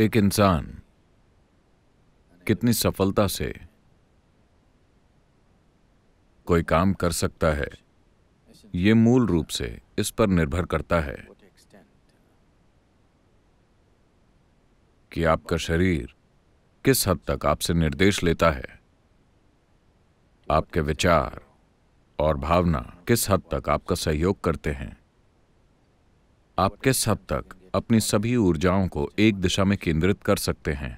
एक इंसान कितनी सफलता से कोई काम कर सकता है ये मूल रूप से इस पर निर्भर करता है कि आपका शरीर किस हद तक आपसे निर्देश लेता है आपके विचार और भावना किस हद तक आपका सहयोग करते हैं आप किस हद तक अपनी सभी ऊर्जाओं को एक दिशा में केंद्रित कर सकते हैं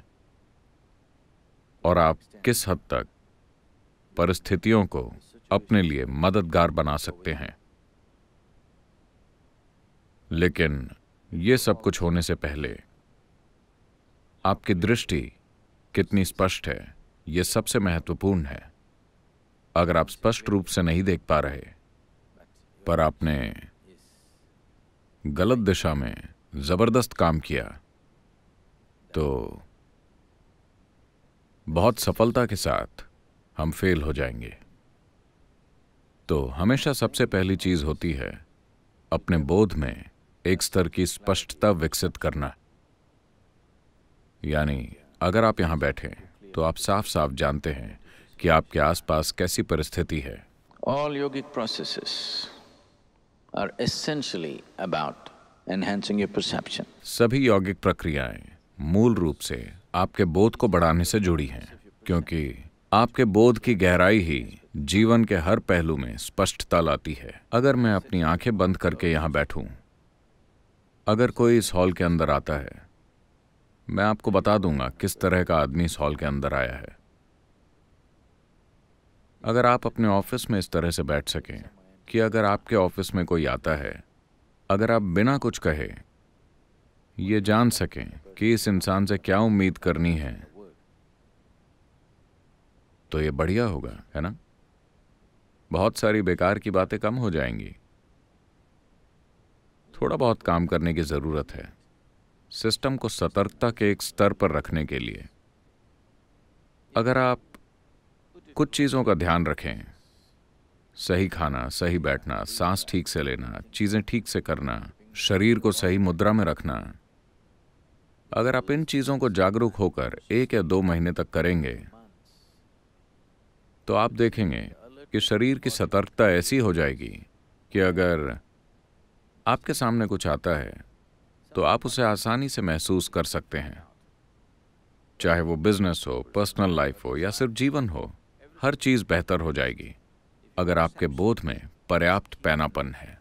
और आप किस हद तक परिस्थितियों को अपने लिए मददगार बना सकते हैं लेकिन ये सब कुछ होने से पहले आपकी दृष्टि कितनी स्पष्ट है ये सबसे महत्वपूर्ण है अगर आप स्पष्ट रूप से नहीं देख पा रहे पर आपने गलत दिशा में ज़बरदस्त काम किया तो बहुत सफलता के साथ हम फेल हो जाएंगे तो हमेशा सबसे पहली चीज़ होती है अपने बोध में एक स्तर की स्पष्टता विकसित करना यानी अगर आप यहां बैठे तो आप साफ साफ जानते हैं कि आपके आसपास कैसी परिस्थिति है all yogic processes are essentially about enhancing your perception सभी यौगिक प्रक्रियाएं मूल रूप से आपके बोध को बढ़ाने से जुड़ी हैं क्योंकि आपके बोध की गहराई ही जीवन के हर पहलू में स्पष्टता लाती है अगर मैं अपनी आंखें बंद करके यहां बैठूं, अगर कोई इस हॉल के अंदर आता है मैं आपको बता दूंगा किस तरह का आदमी इस हॉल के अंदर आया है अगर आप अपने ऑफिस में इस तरह से बैठ सकें कि अगर आपके ऑफिस में कोई आता है अगर आप बिना कुछ कहे ये जान सकें कि इस इंसान से क्या उम्मीद करनी है तो ये बढ़िया होगा है ना बहुत सारी बेकार की बातें कम हो जाएंगी थोड़ा बहुत काम करने की ज़रूरत है सिस्टम को सतर्कता के एक स्तर पर रखने के लिए अगर आप कुछ चीज़ों का ध्यान रखें सही खाना सही बैठना सांस ठीक से लेना चीज़ें ठीक से करना शरीर को सही मुद्रा में रखना अगर आप इन चीज़ों को जागरूक होकर एक या दो महीने तक करेंगे तो आप देखेंगे कि शरीर की सतर्कता ऐसी हो जाएगी कि अगर आपके सामने कुछ आता है तो आप उसे आसानी से महसूस कर सकते हैं चाहे वो बिजनेस हो पर्सनल लाइफ हो या सिर्फ जीवन हो हर चीज़ बेहतर हो जाएगी अगर आपके बोध में पर्याप्त पैनापन है